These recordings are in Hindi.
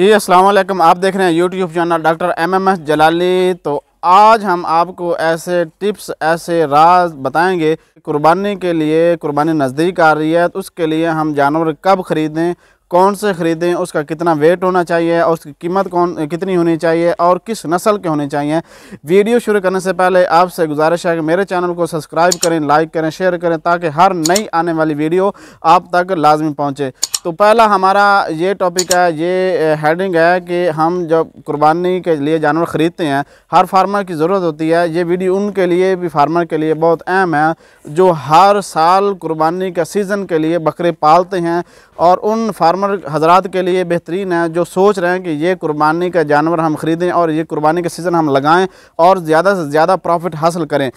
जी असलम आप देख रहे हैं YouTube channel doctor M M S Jalali तो आज हम आपको ऐसे टिप्स ऐसे राज बताएंगे कुर्बानी के लिए कुर्बानी नज़दीक आ रही है तो उसके लिए हम जानवर कब ख़रीदें कौन से ख़रीदें उसका कितना वेट होना चाहिए और उसकी कीमत कौन कितनी होनी चाहिए और किस नस्ल के होने चाहिए वीडियो शुरू करने से पहले आपसे गुजारिश है कि मेरे चैनल को सब्सक्राइब करें लाइक करें शेयर करें ताकि हर नई आने वाली वीडियो आप तक लाजमी पहुँचे तो पहला हमारा ये टॉपिक है ये हेडिंग है कि हम जब कुर्बानी के लिए जानवर ख़रीदते हैं हर फार्मर की ज़रूरत होती है ये वीडियो उनके लिए भी फार्मर के लिए बहुत अहम है जो हर साल कुर्बानी का सीज़न के लिए बकरे पालते हैं और उन फार्म फार्मर हजरात के लिए बेहतरीन है जो सोच रहे हैं कि ये कुर्बानी का जानवर हम ख़रीदें और ये कुर्बानी का सीज़न हम लगाएं और ज़्यादा से ज़्यादा प्रॉफिट हासिल करें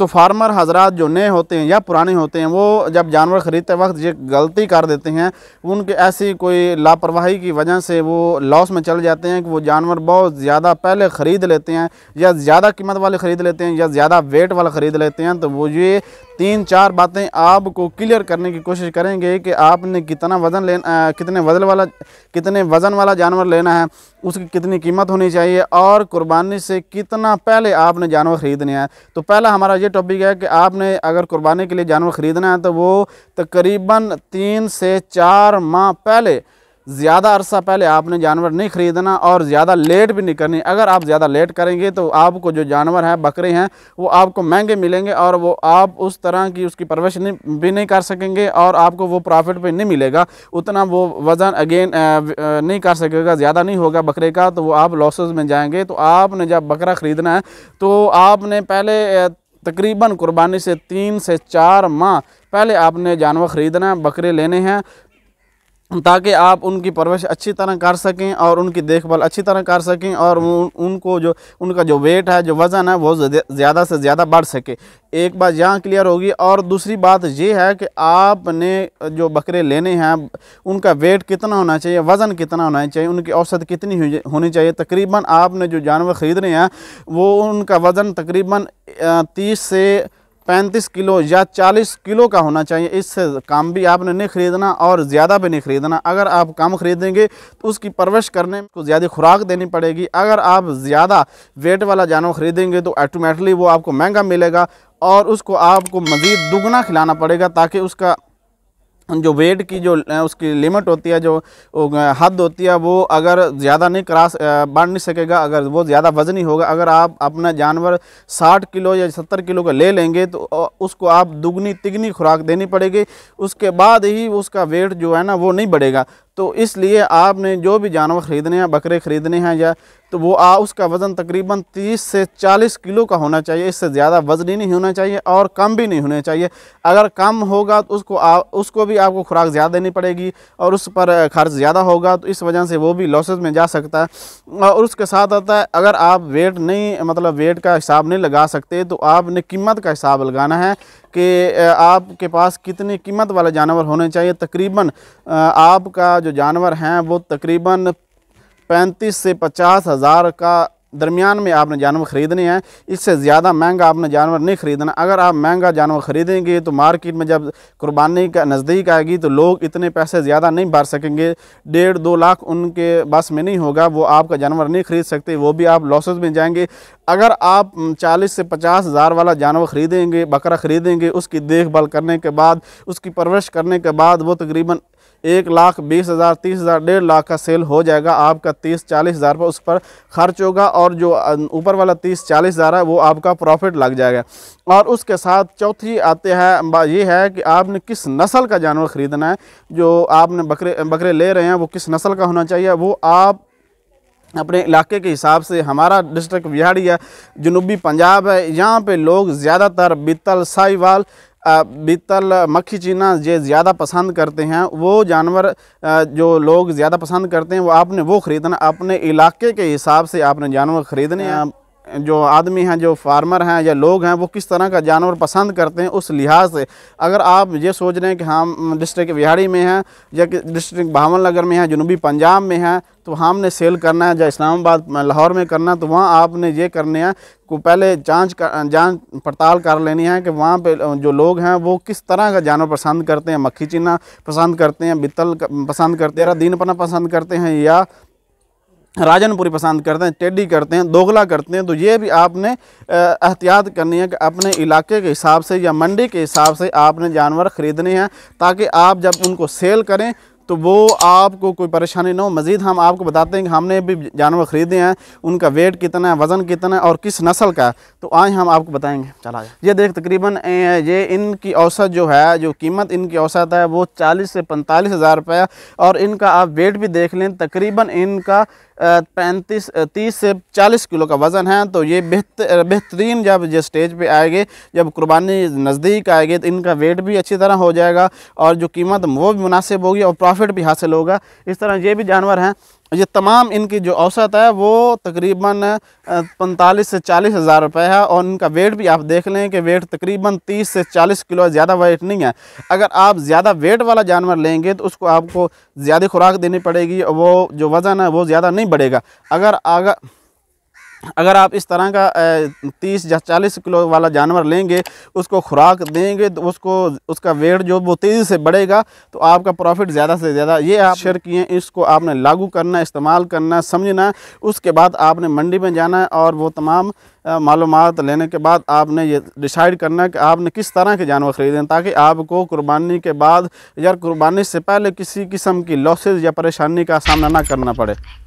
तो फार्मर हजरात जो नए होते हैं या पुराने होते हैं वो जब जानवर ख़रीदते वक्त ये गलती कर देते हैं उनके ऐसी कोई लापरवाही की वजह से वो लॉस में चल जाते हैं कि वो जानवर बहुत ज़्यादा पहले ख़रीद लेते हैं या ज़्यादा कीमत वाले ख़रीद लेते हैं या ज़्यादा वेट वाला ख़रीद लेते हैं तो वो ये तीन चार बातें आपको क्लियर करने की कोशिश करेंगे कि आपने कितना वज़न लेना कितने वजन वाला कितने वज़न वाला जानवर लेना है उसकी कितनी कीमत होनी चाहिए और कुर्बानी से कितना पहले आपने जानवर ख़रीदने हैं तो पहला हमारा ये टॉपिक है कि आपने अगर कुर्बानी के लिए जानवर ख़रीदना है तो वो तकरीबन तीन से चार माह पहले ज़्यादा अरसा पहले आपने जानवर नहीं ख़रीदना और ज़्यादा लेट भी नहीं करनी अगर आप ज़्यादा लेट करेंगे तो आपको जो जानवर हैं बकरे हैं वो आपको महंगे मिलेंगे और वो आप उस तरह की उसकी परवरिश नहीं भी नहीं कर सकेंगे और आपको वो प्रॉफिट भी नहीं मिलेगा उतना वो वज़न अगेन नहीं कर सकेगा ज़्यादा नहीं होगा बकरे का तो वो आप लॉसेज में जाएँगे तो आपने जब बकरा ख़रीदना है तो आपने पहले तकरीबन कुर्बानी से तीन से चार माह पहले आपने जानवर ख़रीदना है बकरे लेने हैं ताकि आप उनकी परवरिश अच्छी तरह कर सकें और उनकी देखभाल अच्छी तरह कर सकें और उनको जो उनका जो वेट है जो वज़न है वो ज़्यादा से ज़्यादा बढ़ सके एक बात यहाँ क्लियर होगी और दूसरी बात ये है कि आपने जो बकरे लेने हैं उनका वेट कितना होना चाहिए वज़न कितना होना चाहिए उनकी औसत कितनी होनी चाहिए तकरीबन आपने जो जानवर ख़रीद रहे हैं वो उनका वज़न तकरीबन तीस से पैंतीस किलो या चालीस किलो का होना चाहिए इससे कम भी आपने नहीं खरीदना और ज़्यादा भी नहीं खरीदना अगर आप कम खरीदेंगे तो उसकी परवरिश करने को ज़्यादा खुराक देनी पड़ेगी अगर आप ज़्यादा वेट वाला जानवर खरीदेंगे तो ऑटोमेटिकली वो आपको महंगा मिलेगा और उसको आपको मज़ीद दुगना खिलाना पड़ेगा ताकि उसका जो वेट की जो उसकी लिमिट होती है जो हद होती है वो अगर ज़्यादा नहीं क्रॉस बढ़ नहीं सकेगा अगर वो ज़्यादा वजनी होगा अगर आप अपना जानवर 60 किलो या 70 किलो का ले लेंगे तो उसको आप दुगनी तिगनी खुराक देनी पड़ेगी उसके बाद ही उसका वेट जो है ना वो नहीं बढ़ेगा तो इसलिए आपने जो भी जानवर ख़रीदने हैं बकरे ख़रीदने हैं या तो वो आ उसका वज़न तकरीबन 30 से 40 किलो का होना चाहिए इससे ज़्यादा वज़न ही नहीं होना चाहिए और कम भी नहीं होना चाहिए अगर कम होगा तो उसको आ, उसको भी आपको खुराक ज़्यादा देनी पड़ेगी और उस पर खर्च ज़्यादा होगा तो इस वजह से वो भी लॉसेज में जा सकता है और उसके साथ आता है अगर आप वेट नहीं मतलब वेट का हिसाब नहीं लगा सकते तो आपने कीमत का हिसाब लगाना है कि आपके पास कितनी कीमत वाले जानवर होने चाहिए तकरीबन आपका जो जानवर हैं वो तकरीबन पैंतीस से पचास हज़ार का दरमियान में आपने जानवर ख़रीदने हैं इससे ज़्यादा महंगा आपने जानवर नहीं ख़रीदना अगर आप महंगा जानवर ख़रीदेंगे तो मार्केट में जब कुर्बानी का नज़दीक आएगी तो लोग इतने पैसे ज़्यादा नहीं भर सकेंगे डेढ़ दो लाख उनके बस में नहीं होगा वो आपका जानवर नहीं ख़रीद सकते वो भी आप लॉसेज में जाएंगे अगर आप चालीस से पचास हज़ार वाला जानवर ख़रीदेंगे बकरा ख़रीदेंगे उसकी देखभाल करने के बाद उसकी परवरिश करने के बाद वो तकरीबन एक लाख बीस हज़ार तीस हज़ार डेढ़ लाख का सेल हो जाएगा आपका तीस चालीस हज़ार रुपये उस पर खर्च होगा और जो ऊपर वाला तीस चालीस हज़ार है वो आपका प्रॉफिट लग जाएगा और उसके साथ चौथी आते हैं ये है कि आपने किस नस्ल का जानवर ख़रीदना है जो आपने बकरे बकरे ले रहे हैं वो किस नस्ल का होना चाहिए वो आप अपने इलाके के हिसाब से हमारा डिस्ट्रिक्ट बिहाड़ी है जनूबी पंजाब है यहाँ पे लोग ज़्यादातर बीतल साहिवाल बीतल मक्खी चीना जो ज़्यादा पसंद करते हैं वो जानवर जो लोग ज़्यादा पसंद करते हैं वो आपने वो ख़रीदना अपने इलाके के हिसाब से आपने जानवर ख़रीदने हैं हाँ। जो आदमी हैं जो फार्मर हैं या लोग हैं वो किस तरह का जानवर पसंद करते हैं उस लिहाज से अगर आप ये सोच रहे हैं कि हम डिस्ट्रिक्ट बिहाड़ी में हैं या डिस्ट्रिक्ट भावन नगर में हैं जनूबी पंजाब में हैं तो हमने सेल करना है या इस्लामाबाद लाहौर में करना है तो वहाँ आपने ये करने हैं को पहले जांच कर जाँच पड़ताल कर लेनी है कि वहाँ पे जो लोग हैं वो किस तरह का जानवर पसंद करते हैं मक्खी चीना पसंद करते हैं बितल पसंद करते हैं दीनपना पसंद करते हैं या राजनपुरी पसंद करते हैं टेडी करते हैं दोगला करते हैं तो ये भी आपने एहतियात करनी है कि अपने इलाके के हिसाब से या मंडी के हिसाब से आपने जानवर ख़रीदने हैं ताकि आप जब उनको सेल करें तो वो आपको कोई परेशानी ना हो मज़ीद हम आपको बताते हैं कि हमने भी जानवर ख़रीदे हैं उनका वेट कितना है वज़न कितना है और किस नस्ल का है तो आए हम आपको बताएंगे चला जाए ये देख तकरीबन ये इनकी औसत जो है जो कीमत इनकी औसत है वो चालीस से पैंतालीस हज़ार रुपया और इनका आप वेट भी देख लें तकरीबन इनका पैंतीस तीस से चालीस किलो का वज़न है तो ये बेहतर बेहतरीन जब ये स्टेज पे आएंगे जब कुर्बानी नज़दीक आएगी तो इनका वेट भी अच्छी तरह हो जाएगा और जो कीमत वो भी मुनासिब होगी और प्रॉफिट प्रॉफिट भी हासिल होगा इस तरह ये भी जानवर हैं ये तमाम इनकी जो औसत है वो तकरीबन पैंतालीस से चालीस हज़ार रुपये है और इनका वेट भी आप देख लें कि वेट तकरीबन तीस से चालीस किलो ज़्यादा वेट नहीं है अगर आप ज़्यादा वेट वाला जानवर लेंगे तो उसको आपको ज़्यादा खुराक देनी पड़ेगी और वो जो वज़न है वो ज़्यादा नहीं बढ़ेगा अगर आगा अगर आप इस तरह का तीस या चालीस किलो वाला जानवर लेंगे उसको खुराक देंगे तो उसको उसका वेट जो वो तेज़ी से बढ़ेगा तो आपका प्रॉफिट ज़्यादा से ज़्यादा ये आप शेयर किए इसको आपने लागू करना इस्तेमाल करना समझना उसके बाद आपने मंडी में जाना और वो तमाम मालूम लेने के बाद आपने ये डिसाइड करना कि आपने किस तरह के जानवर ख़रीदें ताकि आपको कुर्बानी के बाद या कुर्बानी से पहले किसी किस्म की लॉसेज या परेशानी का सामना ना करना पड़े